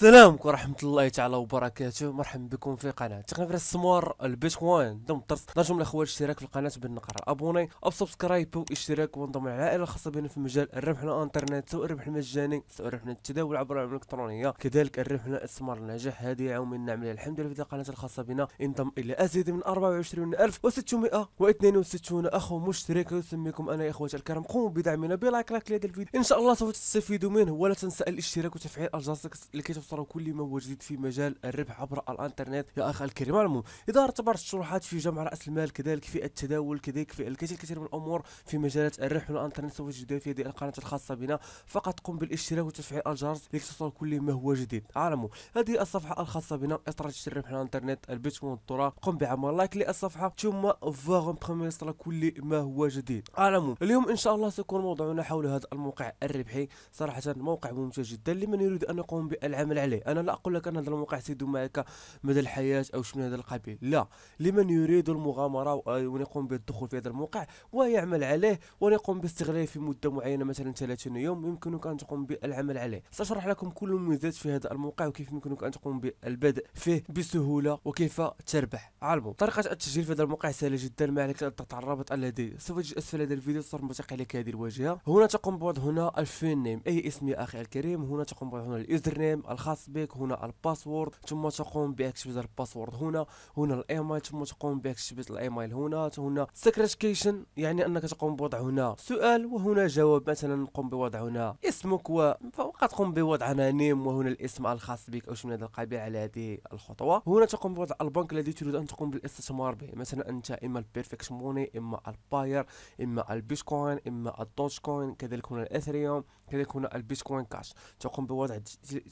السلام ورحمة الله تعالى وبركاته مرحبا بكم في قناة تقنية السموار البيتكوين ضمن الدرس نجم الاخوة الاشتراك في القناة بالنقر ابوني او سبسكرايب واشتراك وانضم العائلة الخاصة بنا في مجال الربح الانترنت سواء الربح المجاني سواء الربح التداول عبر العملة الالكترونية كذلك الربح الاستثمار الناجح هذه يوم نعمل الحمد لله في القناة الخاصة بنا انضم الى ازيد من 24662 اخو مشترك يسميكم انا يا اخوتي الكرام قوموا بدعمنا بلايك لايك لهذا الفيديو ان شاء الله سوف تستفيدوا منه ولا تنسى الاشتراك وتفعيل الجرس لكي الأسرة كل ما هو جديد في مجال الربح عبر الانترنت يا أخي الكريم المهم إذا ارتبطت الشروحات في جمع رأس المال كذلك في التداول كذلك في الكثير الكثير من الأمور في مجالات الربح والانترنت سوف تجدها في هذه القناة الخاصة بنا فقط قم بالاشتراك وتفعيل الجرس لتصل كل ما هو جديد اعلموا هذه الصفحة الخاصة بنا استراتيجية الربح على الانترنت البيتكوين والدولار قم بعمل لايك للصفحة ثم فاغم بخميس كل ما هو جديد اعلموا اليوم ان شاء الله سيكون موضوعنا حول هذا الموقع الربحي صراحة موقع ممتاز جدا لمن يريد ان يقوم بالعمل تعمل عليه انا لا اقول لك ان هذا الموقع سيدوم معك مدى الحياه او شنو هذا القبيل لا لمن يريد المغامره ونقوم آه، بالدخول في هذا الموقع ويعمل عليه ونقوم باستغلاله في مده معينه مثلا 30 يوم يمكنك ان تقوم بالعمل عليه ساشرح لكم كل المميزات في هذا الموقع وكيف يمكنك ان تقوم بالبدء فيه بسهوله وكيف تربح علمو طريقه التسجيل في هذا الموقع سهله جدا ما عليك ان تضغط على الرابط الذي سوف تجد اسفل هذا الفيديو سوف متاح لك هذه الواجهه هنا تقوم بوضع هنا الفين نيم اي اسم يا اخي الكريم هنا تقوم بوضع هنا اليوزر نيم الخ... الخاص بك هنا الباسورد ثم تقوم باكتيفيت الباسورد هنا هنا الايميل ثم تقوم باكتيفيت الايميل هنا هنا سكريتيكيشن يعني انك تقوم بوضع هنا سؤال وهنا جواب مثلا نقوم بوضع هنا اسمك و فقط قم بوضع هنا نيم وهنا الاسم الخاص بك او شيء من هذا القبيل على هذه الخطوه هنا تقوم بوضع البنك الذي تريد ان تقوم بالاستثمار به مثلا انت اما البيرفكت موني اما الباير اما البيتكوين اما الدوج كوين كذلك هنا الاثريوم كذلك هنا البيتكوين كاش تقوم بوضع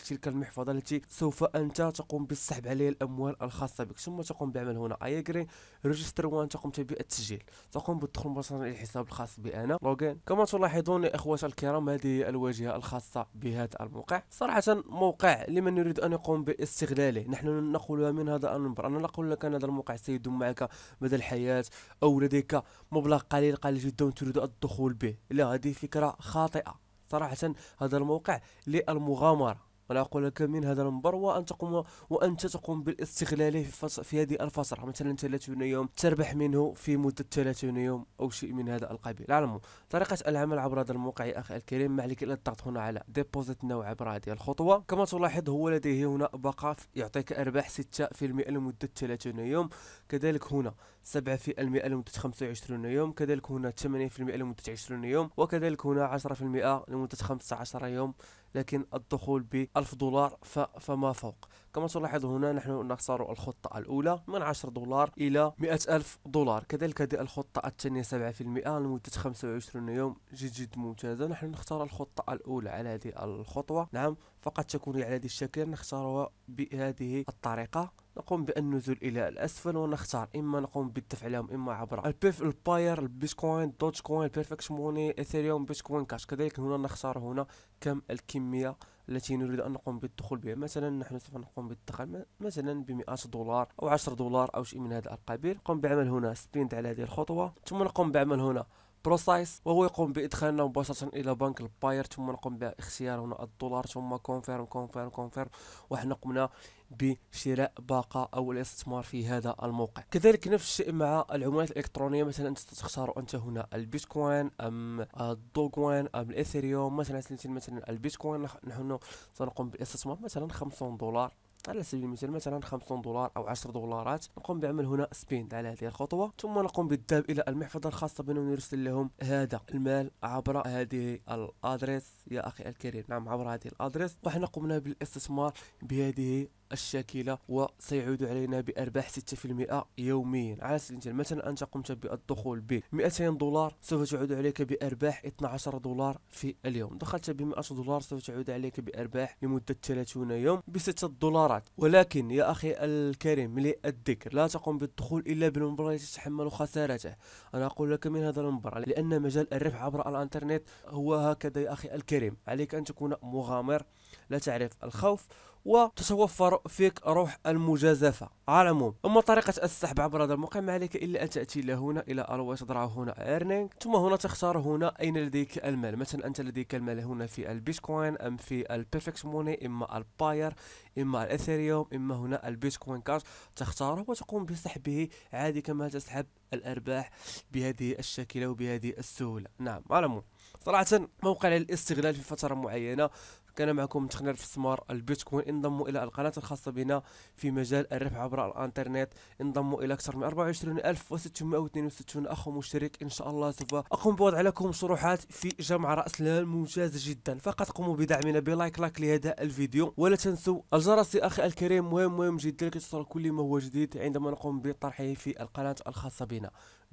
تلك المحور التي سوف أنت تقوم بالسحب عليها الأموال الخاصة بك ثم تقوم بعمل هنا اي اجري ريجستر وان تقوم بالتسجيل تقوم بالدخول مباشرة إلى الحساب الخاص بي أنا لوغين كما تلاحظون يا الكرام هذه هي الواجهة الخاصة بهذا الموقع صراحة موقع لمن يريد أن يقوم باستغلاله نحن نقولها من هذا النمبر أنا نقول لك أن هذا الموقع سيدوم معك مدى الحياة أو لديك مبلغ قليل قليل جدا تريد الدخول به لا هذه فكرة خاطئة صراحة هذا الموقع للمغامرة ولا أقول لك من هذا المنبر وأن تقوم وأنت تقوم بالاستغلال في, في هذه الفترة مثلا 30 يوم تربح منه في مدة 30 يوم أو شيء من هذا القبيل على طريقة العمل عبر هذا الموقع يا أخي الكريم ما عليك إلا الضغط هنا على ديبوزيت نو عبر هذه الخطوة كما تلاحظ هو لديه هنا بقى يعطيك أرباح 6% لمدة 30 يوم كذلك هنا 7% لمدة 25 يوم كذلك هنا المئة لمدة 20 يوم وكذلك هنا 10% لمدة 15 يوم لكن الدخول بألف 1000 دولار فما فوق كما تلاحظ هنا نحن نختار الخطة الأولى من 10 دولار إلى مئة ألف دولار كذلك هذه الخطة الثانية 7% لمدة 25 يوم جد جد ممتازة نحن نختار الخطة الأولى على هذه الخطوة نعم فقط تكون على هذه الشكل نختارها بهذه الطريقة نقوم بالنزول الى الاسفل ونختار اما نقوم بالدفع لهم اما عبر البيف الباير البيتكوين دوتش كوين بيرفكت موني اثيريوم بيتكوين كاش كذلك هنا نختار هنا كم الكميه التي نريد ان نقوم بالدخول بها مثلا نحن سوف نقوم بالدخل مثلا ب 100 دولار او 10 دولار او شيء من هذا القبيل نقوم بعمل هنا سبيند على هذه الخطوه ثم نقوم بعمل هنا بروسايس وهو يقوم بادخالنا مباشره الى بنك الباير ثم نقوم باختيار هنا الدولار ثم كونفيرم كونفيرم كونفيرم وحنا قمنا بشراء باقة أو الاستثمار في هذا الموقع كذلك نفس الشيء مع العملات الإلكترونية مثلا أنت تختار أنت هنا البيتكوين أم الدوغوين أم الإثيريوم مثلا مثلا البيتكوين نحن سنقوم بالاستثمار مثلا 50 دولار على سبيل المثال مثلا 50 دولار او 10 دولارات نقوم بعمل هنا سبيند على هذه الخطوه ثم نقوم بالذهاب الى المحفظه الخاصه بنا ونرسل لهم هذا المال عبر هذه الادريس يا اخي الكريم نعم عبر هذه الادريس وحنا قمنا بالاستثمار بهذه الشاكله وسيعود علينا بارباح 6% يوميا على سبيل المثال مثلا انت قمت بالدخول ب 200 دولار سوف تعود عليك بارباح 12 دولار في اليوم دخلت ب 100 دولار سوف تعود عليك بارباح لمده 30 يوم ب 6 دولارات ولكن يا اخي الكريم للذكر لا تقوم بالدخول الا بالمباراه التي تتحمل خسارته انا اقول لك من هذا المنبر لان مجال الربح عبر الانترنت هو هكذا يا اخي الكريم عليك ان تكون مغامر لا تعرف الخوف وتتوفر فيك روح المجازفة على العموم أما طريقة السحب عبر هذا الموقع ما عليك إلا أن تأتي إلى هنا إلى ألوى تضعه هنا ايرنينغ ثم هنا تختار هنا أين لديك المال مثلا أنت لديك المال هنا في البيتكوين أم في البيرفكت موني إما الباير إما الإثيريوم إما هنا البيتكوين كاش تختاره وتقوم بسحبه عادي كما تسحب الأرباح بهذه الشاكلة وبهذه السهولة نعم على العموم صراحه موقع للاستغلال في فتره معينه كان معكم تخنير في سمار البيتكوين انضموا الى القناه الخاصه بنا في مجال الربح عبر الانترنت انضموا الى اكثر من 24662 اخ مشترك ان شاء الله سوف اقوم بوضع لكم شروحات في جمع راس المال ممتاز جدا فقط قوموا بدعمنا بلايك لايك لهذا الفيديو ولا تنسوا الجرس يا اخي الكريم مهم مهم جدا لكي تصل كل ما هو جديد عندما نقوم بطرحه في القناه الخاصه بنا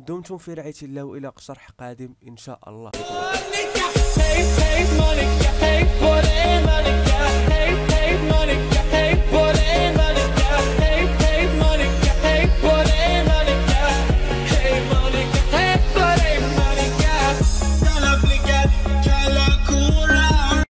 دمتم في رعاية الله وإلى شرح قادم إن شاء الله